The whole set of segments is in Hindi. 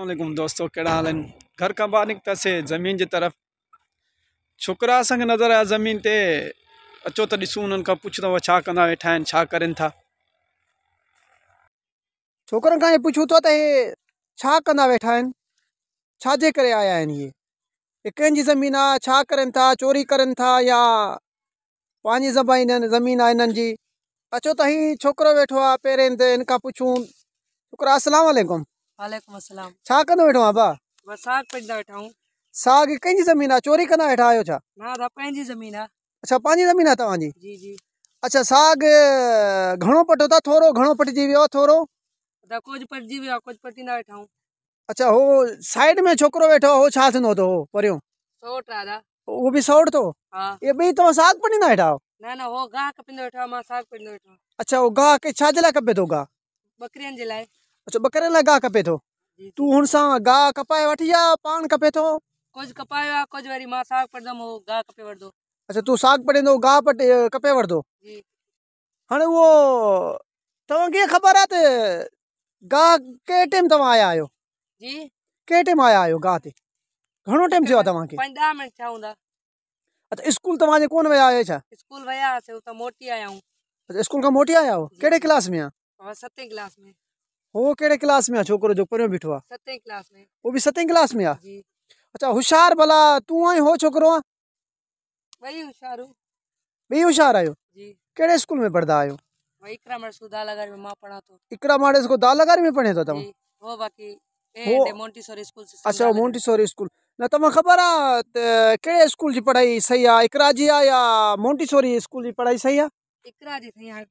अल्लाम दोस्तों कड़ा हाल घर का बार ॿाहिरि से ज़मीन की तरफ़ छोकर असांखे नज़र आया ज़मीन ते अचो तो ॾिसूं उन्हनि खां पुछूं उहा वेठा छा करन था छोकर खां इहे पुछूं था त इहे वेठा छाजे करे आया आहिनि ये कें ज़मीन आ करन था चोरी करन था या पानी ज़बाइन ज़मीन आ हिननि अचो तो हीउ छोकर वेठो आ पेरनि ते हिन खां पुछूं छोकिरा वालेकुम अस्सलाम छा कंदो वेठो बाबा बस साग पिंदा वेठा हूं साग कई ज़मीन आ चोरी कना बैठा आयो छा ना दादा पंहिंजी ज़मीन आ अच्छा पंहिंजी ज़मीन आ तवा जी जी जी अच्छा साग घणो पटो था थोरो घणो पटिजी वियो आहे थोरो कुछ पट जी वियो कुछ कुझु ना बैठा हूं अच्छा हो साइड में छोकरो बैठो हो छा थनो तो हो परियो सोट दादा वो भी सोट तो हां ये भी तो साग पटींदा वेठा आहियो ना ना हो गा कपिंदो बैठा मा मां साग पटींदो बैठा अच्छा वो गा के छाजला कबे दोगा तो बकरियन जलाए अच्छा बकरे ला गा कपे तो तू हुन सा गा कपाए वठिया पान कपे तो कुछ कपाए आ कुछ वरी मा साग पड़दम हो गा कपे वरदो अच्छा तू साग पड़े दो गा पट कपे वरदो जी हाणे वो तव के ख़बर आहे ते गा के टाइम तव आया आयो जी के टाइम आया आयो गा ते घणो टाइम थियो तव के पंज मिनट मिंट थिया हूंदा अच्छा स्कूल तव जे कोन वया आयो छ स्कूल वया से उ त मोटी आया हु अच्छा स्कूल का मोटी आया हो केड़े क्लास में आ सते क्लास में वो केड़े क्लास में आ छोकरो जो परियों बैठो आ सते क्लास में वो भी सते क्लास में आ जी अच्छा होशियार भला तू आई हो छोकरो आहे होशियार हूं ॿई होशियार आयो जी केड़े स्कूल में पढ़ंदा आहियो इकरा माड़े स्कूल दालागार में मां पढ़ा तो इकरा माड़े स्कूल दालागार में पढ़े थो तो तव्हां वो बाक़ी ए मोंटेसोरी स्कूल से अच्छा मोंटेसोरी स्कूल न तव्हां ख़बर आ केड़े स्कूल जी पढ़ाई सही आ इकरा जी आहे या मोंटेसोरी स्कूल जी पढ़ाई सही आ इकरा जी सही आ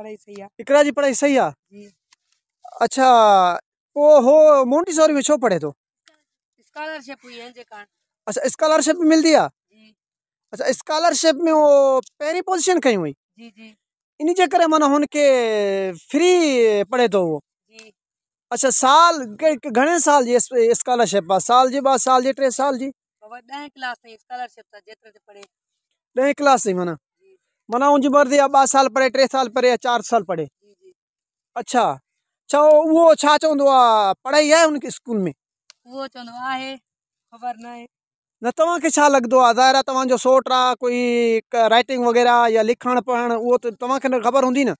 पढ़ाई सही आ इकरा जी पढ़ाई सही आ जी अच्छा ओ ओहो मोंटीसोरी में छो पढ़े तो स्कॉलरशिप हुई है जे कारण अच्छा स्कॉलरशिप मिल दिया जी अच्छा स्कॉलरशिप में वो पेरी पोजीशन कई हुई जी जी इन्हीं जे करे हन के फ्री पढ़े तो वो जी अच्छा साल घणे साल जी स्कॉलरशिप बा साल जे बा साल जे टे साल जी बाबा 10 क्लास तक स्कॉलरशिप था जेतरे से पढ़े 10 क्लास तक मना मना उन जी मर्दी आ 2 साल पढ़े 3 साल पढ़े 4 साल पढ़े जी जी अच्छा छो अच्छा, वो छा चवंदो पढ़ाई है उनके स्कूल में वो चौंदवा है ख़बर न आहे न तव्हांखे छा लॻंदो आहे ज़ाहिर आहे तव्हांजो सोट कोई राइटिंग वग़ैरह या लिखण पढ़णु वो तो तवा के ख़बर हुंदी ना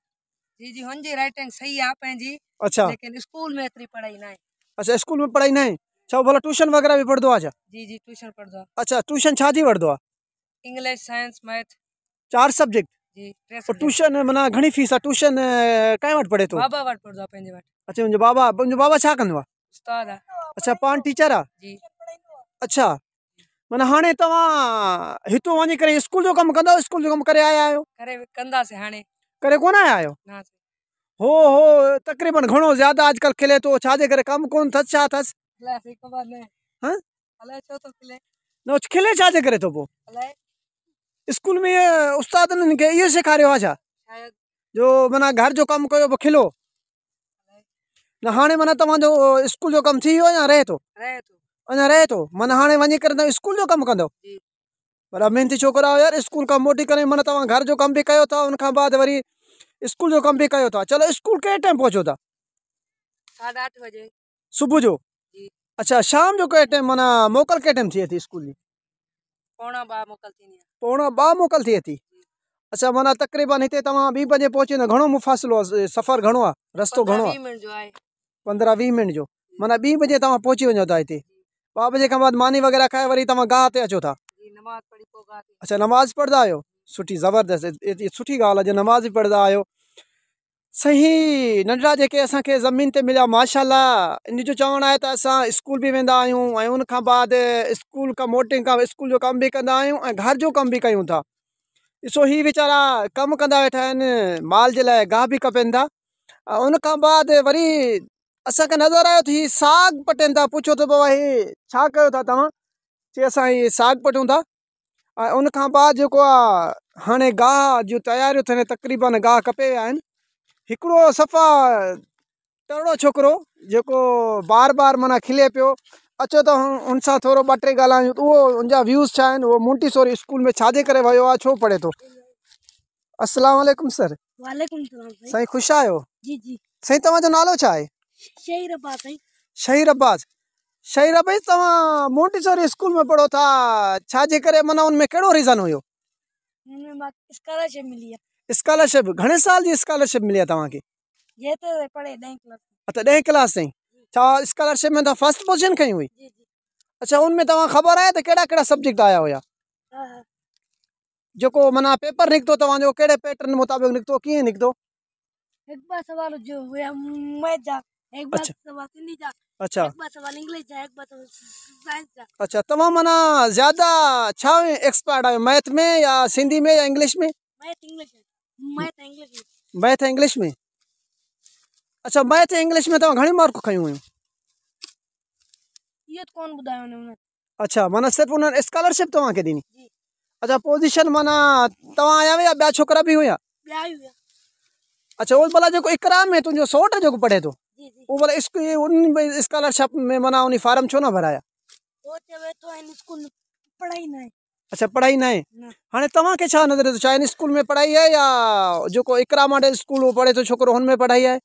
जी जी हुनजी राइटिंग सही आहे पंहिंजी अच्छा लेकिन स्कूल में इतनी पढ़ाई न आहे अच्छा स्कूल में पढ़ाई न आहे छा भला ट्यूशन वग़ैरह भी पढ़दो आहे छा जी जी ट्यूशन पढ़दो अच्छा ट्यूशन छा जी पढ़दो इंग्लिश साइंस मैथ चार सब्जेक्ट જી ट्यूशन माना घणी फीस है ट्यूशन काय वट पढ़े तो बाबा वट पढ़ंदो आहे पंहिंजे वटि अच्छा मुंहिंजो बाबा मुंहिंजो बाबा छा कंदो उस्ताद आहे अच्छा पान टीचर है जी अच्छा माना हाने तवा हितो वञी करे स्कूल जो कमु कंदा स्कूल जो कमु करे आया आयो करे कंदा से हाने करे कोन आया आहियो हो हो तक़रीबन घणो ज़्यादा आजकल खेले तो छाजे करे कमु कोन थस छा थस हाँ? तो खेले ने हां अले तो नो खेले छाजे करे तो थो अले स्कूल में ये उस्ताद ने के ये सिखा रहे हो आजा जो माना घर जो कम कयो खिलो न हाणे माना जो स्कूल जो कम थी हो या रहे तो रहे तो अञा रहे तो माना हाने वनी कर स्कूल जो कम कंदो पर महिनती छोकिरा आहियो यार स्कूल का मोटी करे माना तव्हां घर जो कम भी कयो था उनका बाद वरी स्कूल जो कम भी कयो था चलो स्कूल के टाइम पहुंचो था 8:30 बजे सुबह जो अच्छा शाम जो के टाइम माना मोकल के टाइम थी स्कूल जी પોણા બા મોકલતી પોણા બા મોકલતી હતી અચ્છા માના તકરીબન હિતે તવા 2 બજે પહોંચીને ઘણો 15 20 माना बी बजे तव्हां पहुची वञो था बजे बाद मानी वग़ैरह खाए वरी तव्हां गाह ते अचो था अच्छा नमाज़ पढ़ा आहियो सुठी ज़बरदस्त सुठी जे नमाज़ पढ़ा सही नंढड़ा जेके असांखे ज़मीन ते मिलिया माशाला इन जो चवणु आहे त स्कूल भी वेंदा आहियूं ऐं बाद स्कूल का मोटिंग का स्कूल जो कम भी कंदा आहियूं घर जो कम भी कयूं था ॾिसो ही वेचारा कम कंदा वेठा माल के लिए गाह भी कपनि था उन बाद वरी अस नज़र आयो तो हीअ साग पटनि था पुछो तो भाई हीअ छा कयो था तव्हां साग पटू था उन बाद जेको आहे गाह जो तैयार थे तक़रीबन गाह कपे विया हिकिड़ो सफ़ा तड़ो छोकरो जो बार बार माना खिले पो अचो तो उनसा सां थोरो ॿ टे ॻाल्हायूं त उहो व्यूज़ छा वो उहो सोरी स्कूल में छाजे करे वियो आहे छो पढ़े तो अस्सलाम वालेकुम सर वालेकुम सलाम साईं ख़ुशि आहियो जी जी साईं तव्हांजो नालो छा आहे शहीर अब्बास शहीर अब्बास शहीर अब्बास तव्हां मोंटीसोरी स्कूल में पढ़ो था छाजे करे माना हुन में कहिड़ो रीज़न हुयो स्कॉलरशिप मिली है स्कॉलरशिप घने साल जी स्कॉलरशिप मिली आहे तव्हांखे तो अच्छा ॾहें क्लास ताईं छा स्कॉलरशिप में तव्हां फस्ट पोज़ीशन खईं हुई अच्छा उनमें तव्हां ख़बर आहे तो कहिड़ा कहिड़ा सब्जेक्ट आया हुया जेको मना पेपर निकितो तव्हांजो कहिड़े पैटर्न मुताबिक़ निकतो कीअं निकतो एक बार सवाल जो हुया मैं जा एक बार अच्छा, सवाल सिंधी जा अच्छा एक बार सवाल इंग्लिश जा एक बार साइंस जा अच्छा तव्हां माना ज़्यादा छा एक्सपर्ट है मैथ में या सिंधी में या इंग्लिश में मैथ इंग्लिश मैथ इंग्लिश में अच्छा मैथ इंग्लिश में तो घणी मार्क मार्कूं खयूं हुयूं इहो कोन ॿुधायो हुन अच्छा माना सिर्फ उन्हनि स्कॉलरशिप तो वहां के देनी जी अच्छा पोज़ीशन माना तो आया या ब्या छोकरा भी होया ब्या ही होया अच्छा वो उहो जो को इकरा में तुंहिंजो सोट जो को पढ़े तो जी जी थो उहो भला उन स्कॉलरशिप में माना उन फार्म छो ना भराया वो तो इन स्कूल पढ़ाई नहीं अच्छा पढ़ाई नहीं हाँ तवा के छा नजर तो चाइन स्कूल में पढ़ाई है या जो को इकरा मॉडल स्कूल में पढ़े तो छोकरो उन में पढ़ाई है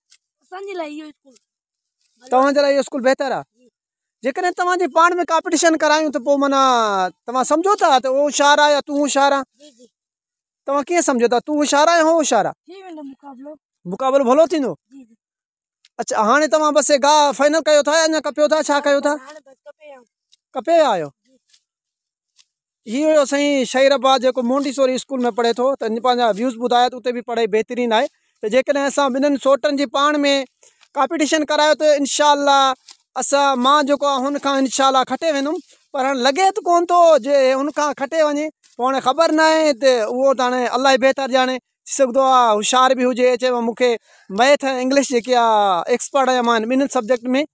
तवा जरा यो स्कूल बेहतर है जेकॾहिं तव्हांजे पाण में कॉम्पिटिशन करायूं त तो पोइ माना तव्हां सम्झो तो था त उहो होशियारु या तूं होशियारु आहे तव्हां कीअं सम्झो था तूं होशियारु आहे या हो होशियारु आहे मुक़ाबिलो भलो थींदो अच्छा हाणे तव्हां बस गाह फाइनल कयो था या अञा था छा कयो था हाँ, कपे आहियो सही शहर आबाद जो मोन्डीसोरी स्कूल में पढ़े तो व्यूज़ बुधाया तो उते भी पढ़ाई बेहतरीन है तो जैसे असां सोटन की जी में कॉम्पिटिशन कराया तो इनशाला अस मां जो उनका इनशाला खटे वेंदुम पर हाणे लॻे त कोन जे हुनखां खटे वे पोइ ख़बर ना है तो वो तो हाँ अलाही बेहतर जाने होशियार भी हुए होशियारु बि मैथ इंग्लिश जी एक्सपर्ट आया मां सब्जेक्ट में